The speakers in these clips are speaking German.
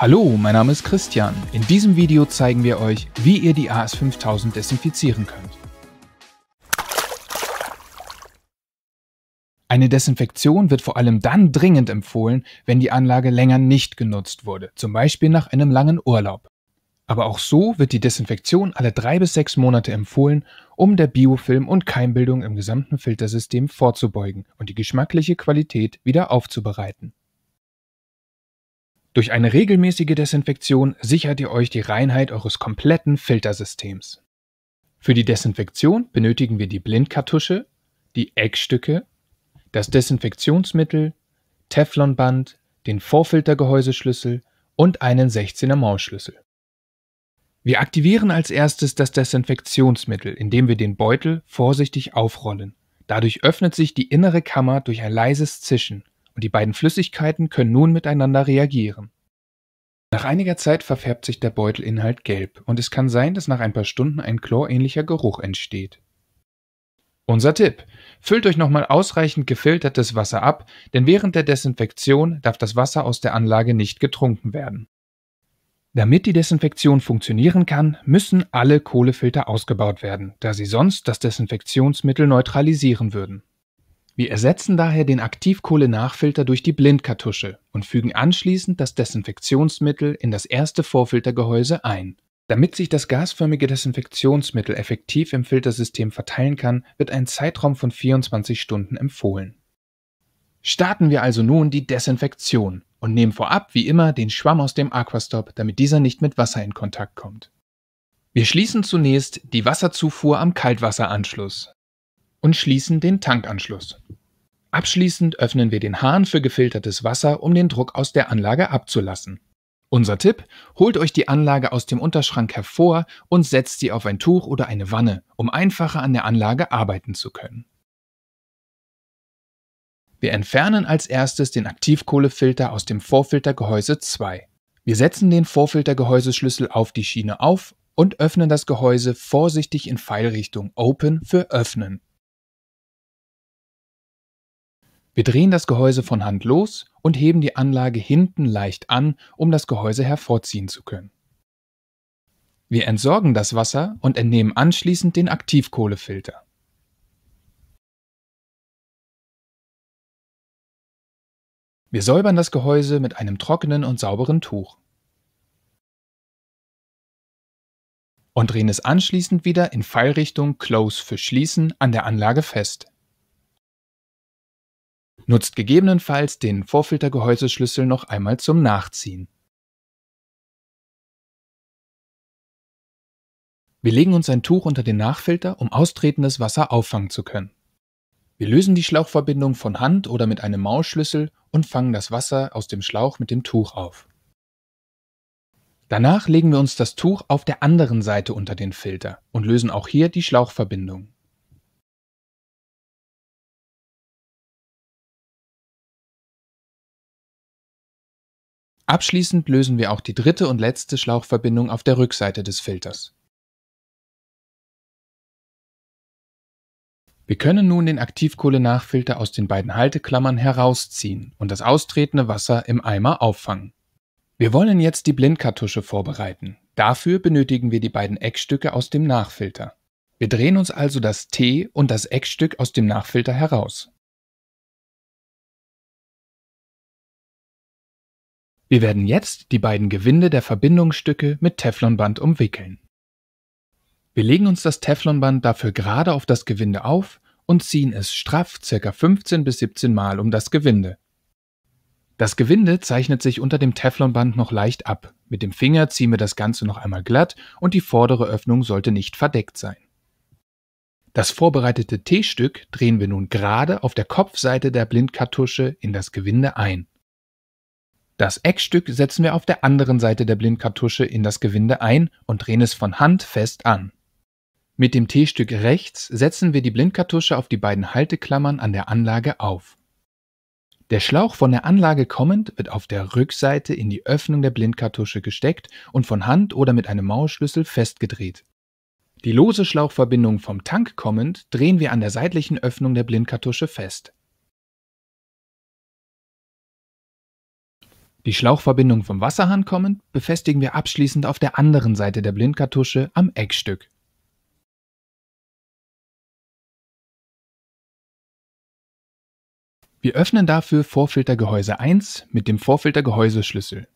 Hallo, mein Name ist Christian. In diesem Video zeigen wir euch, wie ihr die AS5000 desinfizieren könnt. Eine Desinfektion wird vor allem dann dringend empfohlen, wenn die Anlage länger nicht genutzt wurde, zum Beispiel nach einem langen Urlaub. Aber auch so wird die Desinfektion alle drei bis sechs Monate empfohlen, um der Biofilm- und Keimbildung im gesamten Filtersystem vorzubeugen und die geschmackliche Qualität wieder aufzubereiten. Durch eine regelmäßige Desinfektion sichert ihr euch die Reinheit eures kompletten Filtersystems. Für die Desinfektion benötigen wir die Blindkartusche, die Eckstücke, das Desinfektionsmittel, Teflonband, den Vorfiltergehäuseschlüssel und einen 16er Mausschlüssel. Wir aktivieren als erstes das Desinfektionsmittel, indem wir den Beutel vorsichtig aufrollen. Dadurch öffnet sich die innere Kammer durch ein leises Zischen und die beiden Flüssigkeiten können nun miteinander reagieren. Nach einiger Zeit verfärbt sich der Beutelinhalt gelb und es kann sein, dass nach ein paar Stunden ein chlorähnlicher Geruch entsteht. Unser Tipp: Füllt euch nochmal ausreichend gefiltertes Wasser ab, denn während der Desinfektion darf das Wasser aus der Anlage nicht getrunken werden. Damit die Desinfektion funktionieren kann, müssen alle Kohlefilter ausgebaut werden, da sie sonst das Desinfektionsmittel neutralisieren würden. Wir ersetzen daher den Aktivkohlenachfilter durch die Blindkartusche und fügen anschließend das Desinfektionsmittel in das erste Vorfiltergehäuse ein. Damit sich das gasförmige Desinfektionsmittel effektiv im Filtersystem verteilen kann, wird ein Zeitraum von 24 Stunden empfohlen. Starten wir also nun die Desinfektion und nehmen vorab wie immer den Schwamm aus dem Aquastop, damit dieser nicht mit Wasser in Kontakt kommt. Wir schließen zunächst die Wasserzufuhr am Kaltwasseranschluss und schließen den Tankanschluss. Abschließend öffnen wir den Hahn für gefiltertes Wasser, um den Druck aus der Anlage abzulassen. Unser Tipp, holt euch die Anlage aus dem Unterschrank hervor und setzt sie auf ein Tuch oder eine Wanne, um einfacher an der Anlage arbeiten zu können. Wir entfernen als erstes den Aktivkohlefilter aus dem Vorfiltergehäuse 2. Wir setzen den Vorfiltergehäuseschlüssel auf die Schiene auf und öffnen das Gehäuse vorsichtig in Pfeilrichtung Open für Öffnen wir drehen das Gehäuse von Hand los und heben die Anlage hinten leicht an, um das Gehäuse hervorziehen zu können. Wir entsorgen das Wasser und entnehmen anschließend den Aktivkohlefilter. Wir säubern das Gehäuse mit einem trockenen und sauberen Tuch. Und drehen es anschließend wieder in Pfeilrichtung Close für Schließen an der Anlage fest. Nutzt gegebenenfalls den Vorfiltergehäuseschlüssel noch einmal zum Nachziehen. Wir legen uns ein Tuch unter den Nachfilter, um austretendes Wasser auffangen zu können. Wir lösen die Schlauchverbindung von Hand oder mit einem Maulschlüssel und fangen das Wasser aus dem Schlauch mit dem Tuch auf. Danach legen wir uns das Tuch auf der anderen Seite unter den Filter und lösen auch hier die Schlauchverbindung. Abschließend lösen wir auch die dritte und letzte Schlauchverbindung auf der Rückseite des Filters. Wir können nun den Aktivkohlenachfilter aus den beiden Halteklammern herausziehen und das austretende Wasser im Eimer auffangen. Wir wollen jetzt die Blindkartusche vorbereiten. Dafür benötigen wir die beiden Eckstücke aus dem Nachfilter. Wir drehen uns also das T und das Eckstück aus dem Nachfilter heraus. Wir werden jetzt die beiden Gewinde der Verbindungsstücke mit Teflonband umwickeln. Wir legen uns das Teflonband dafür gerade auf das Gewinde auf und ziehen es straff ca. 15 bis 17 Mal um das Gewinde. Das Gewinde zeichnet sich unter dem Teflonband noch leicht ab. Mit dem Finger ziehen wir das Ganze noch einmal glatt und die vordere Öffnung sollte nicht verdeckt sein. Das vorbereitete T-Stück drehen wir nun gerade auf der Kopfseite der Blindkartusche in das Gewinde ein. Das Eckstück setzen wir auf der anderen Seite der Blindkartusche in das Gewinde ein und drehen es von Hand fest an. Mit dem T-Stück rechts setzen wir die Blindkartusche auf die beiden Halteklammern an der Anlage auf. Der Schlauch von der Anlage kommend wird auf der Rückseite in die Öffnung der Blindkartusche gesteckt und von Hand oder mit einem Maulschlüssel festgedreht. Die lose Schlauchverbindung vom Tank kommend drehen wir an der seitlichen Öffnung der Blindkartusche fest. Die Schlauchverbindung vom Wasserhahn kommend, befestigen wir abschließend auf der anderen Seite der Blindkartusche am Eckstück. Wir öffnen dafür Vorfiltergehäuse 1 mit dem Vorfiltergehäuseschlüssel.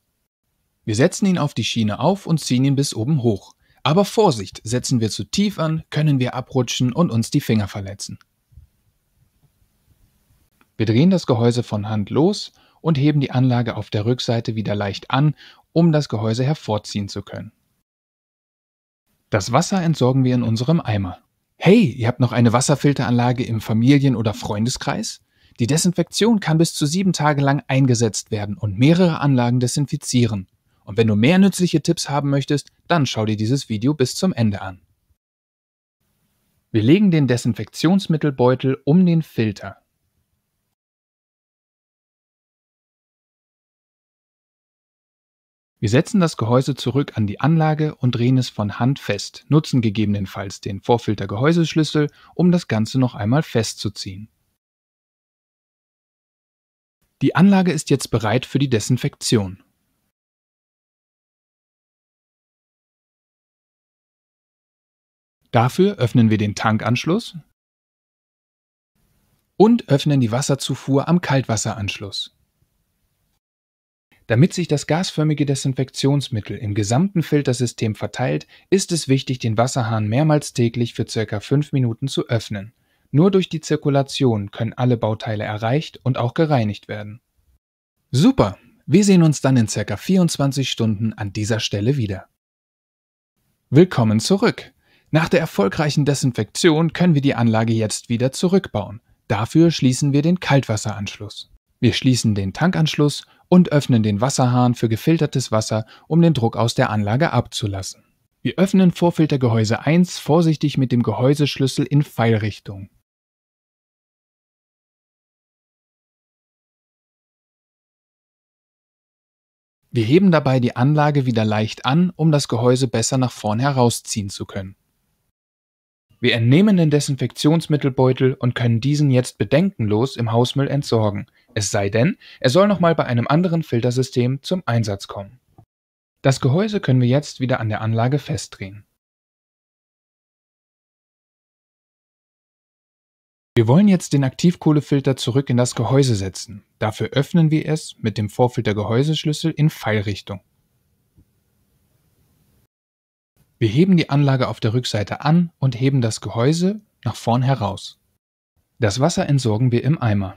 Wir setzen ihn auf die Schiene auf und ziehen ihn bis oben hoch. Aber Vorsicht, setzen wir zu tief an, können wir abrutschen und uns die Finger verletzen. Wir drehen das Gehäuse von Hand los und heben die Anlage auf der Rückseite wieder leicht an, um das Gehäuse hervorziehen zu können. Das Wasser entsorgen wir in unserem Eimer. Hey, ihr habt noch eine Wasserfilteranlage im Familien- oder Freundeskreis? Die Desinfektion kann bis zu sieben Tage lang eingesetzt werden und mehrere Anlagen desinfizieren. Und wenn du mehr nützliche Tipps haben möchtest, dann schau dir dieses Video bis zum Ende an. Wir legen den Desinfektionsmittelbeutel um den Filter. Wir setzen das Gehäuse zurück an die Anlage und drehen es von Hand fest, nutzen gegebenenfalls den Vorfilter-Gehäuseschlüssel, um das Ganze noch einmal festzuziehen. Die Anlage ist jetzt bereit für die Desinfektion. Dafür öffnen wir den Tankanschluss und öffnen die Wasserzufuhr am Kaltwasseranschluss. Damit sich das gasförmige Desinfektionsmittel im gesamten Filtersystem verteilt, ist es wichtig, den Wasserhahn mehrmals täglich für ca. 5 Minuten zu öffnen. Nur durch die Zirkulation können alle Bauteile erreicht und auch gereinigt werden. Super! Wir sehen uns dann in ca. 24 Stunden an dieser Stelle wieder. Willkommen zurück! Nach der erfolgreichen Desinfektion können wir die Anlage jetzt wieder zurückbauen. Dafür schließen wir den Kaltwasseranschluss. Wir schließen den Tankanschluss und öffnen den Wasserhahn für gefiltertes Wasser, um den Druck aus der Anlage abzulassen. Wir öffnen Vorfiltergehäuse 1 vorsichtig mit dem Gehäuseschlüssel in Pfeilrichtung. Wir heben dabei die Anlage wieder leicht an, um das Gehäuse besser nach vorn herausziehen zu können. Wir entnehmen den Desinfektionsmittelbeutel und können diesen jetzt bedenkenlos im Hausmüll entsorgen, es sei denn, er soll nochmal bei einem anderen Filtersystem zum Einsatz kommen. Das Gehäuse können wir jetzt wieder an der Anlage festdrehen. Wir wollen jetzt den Aktivkohlefilter zurück in das Gehäuse setzen. Dafür öffnen wir es mit dem Vorfiltergehäuseschlüssel in Pfeilrichtung. Wir heben die Anlage auf der Rückseite an und heben das Gehäuse nach vorn heraus. Das Wasser entsorgen wir im Eimer.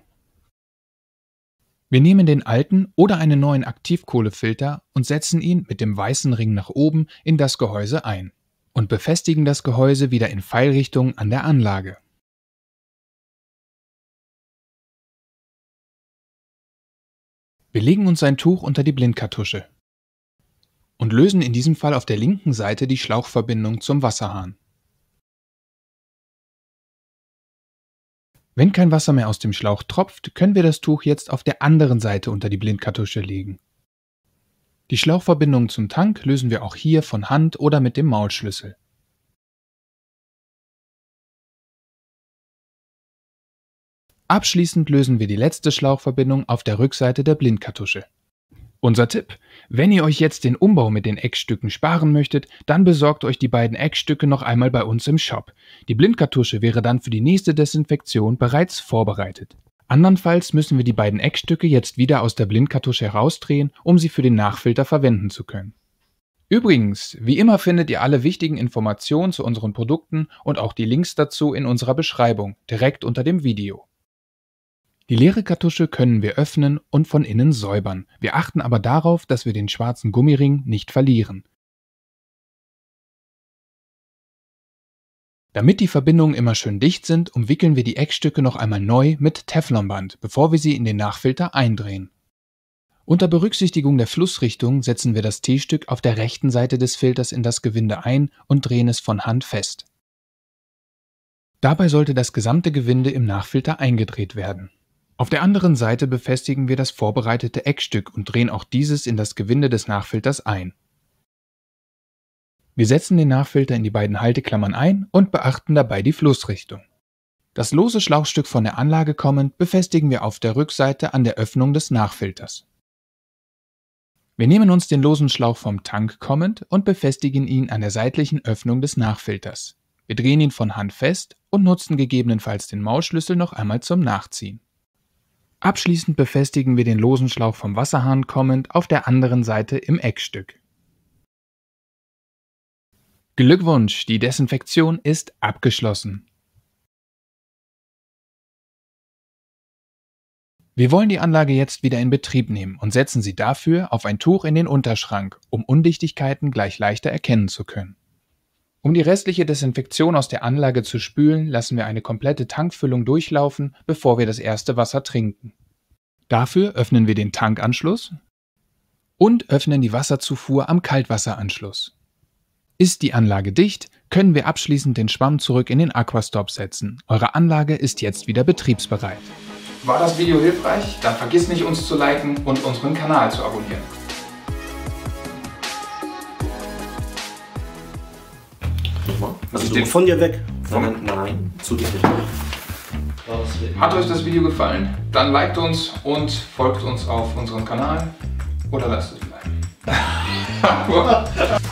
Wir nehmen den alten oder einen neuen Aktivkohlefilter und setzen ihn mit dem weißen Ring nach oben in das Gehäuse ein und befestigen das Gehäuse wieder in Pfeilrichtung an der Anlage. Wir legen uns ein Tuch unter die Blindkartusche und lösen in diesem Fall auf der linken Seite die Schlauchverbindung zum Wasserhahn. Wenn kein Wasser mehr aus dem Schlauch tropft, können wir das Tuch jetzt auf der anderen Seite unter die Blindkartusche legen. Die Schlauchverbindung zum Tank lösen wir auch hier von Hand oder mit dem Maulschlüssel. Abschließend lösen wir die letzte Schlauchverbindung auf der Rückseite der Blindkartusche. Unser Tipp. Wenn ihr euch jetzt den Umbau mit den Eckstücken sparen möchtet, dann besorgt euch die beiden Eckstücke noch einmal bei uns im Shop. Die Blindkartusche wäre dann für die nächste Desinfektion bereits vorbereitet. Andernfalls müssen wir die beiden Eckstücke jetzt wieder aus der Blindkartusche herausdrehen, um sie für den Nachfilter verwenden zu können. Übrigens, wie immer findet ihr alle wichtigen Informationen zu unseren Produkten und auch die Links dazu in unserer Beschreibung, direkt unter dem Video. Die leere Kartusche können wir öffnen und von innen säubern, wir achten aber darauf, dass wir den schwarzen Gummiring nicht verlieren. Damit die Verbindungen immer schön dicht sind, umwickeln wir die Eckstücke noch einmal neu mit Teflonband, bevor wir sie in den Nachfilter eindrehen. Unter Berücksichtigung der Flussrichtung setzen wir das T-Stück auf der rechten Seite des Filters in das Gewinde ein und drehen es von Hand fest. Dabei sollte das gesamte Gewinde im Nachfilter eingedreht werden. Auf der anderen Seite befestigen wir das vorbereitete Eckstück und drehen auch dieses in das Gewinde des Nachfilters ein. Wir setzen den Nachfilter in die beiden Halteklammern ein und beachten dabei die Flussrichtung. Das lose Schlauchstück von der Anlage kommend befestigen wir auf der Rückseite an der Öffnung des Nachfilters. Wir nehmen uns den losen Schlauch vom Tank kommend und befestigen ihn an der seitlichen Öffnung des Nachfilters. Wir drehen ihn von Hand fest und nutzen gegebenenfalls den Maulschlüssel noch einmal zum Nachziehen. Abschließend befestigen wir den losen Schlauch vom Wasserhahn kommend auf der anderen Seite im Eckstück. Glückwunsch, die Desinfektion ist abgeschlossen. Wir wollen die Anlage jetzt wieder in Betrieb nehmen und setzen sie dafür auf ein Tuch in den Unterschrank, um Undichtigkeiten gleich leichter erkennen zu können. Um die restliche Desinfektion aus der Anlage zu spülen, lassen wir eine komplette Tankfüllung durchlaufen, bevor wir das erste Wasser trinken. Dafür öffnen wir den Tankanschluss und öffnen die Wasserzufuhr am Kaltwasseranschluss. Ist die Anlage dicht, können wir abschließend den Schwamm zurück in den Aquastop setzen. Eure Anlage ist jetzt wieder betriebsbereit. War das Video hilfreich? Dann vergiss nicht, uns zu liken und unseren Kanal zu abonnieren. mal. Also, also den von dir weg. Nein, nein, zu dir nicht. Hat euch das Video gefallen? Dann liked uns und folgt uns auf unserem Kanal oder lasst es bleiben.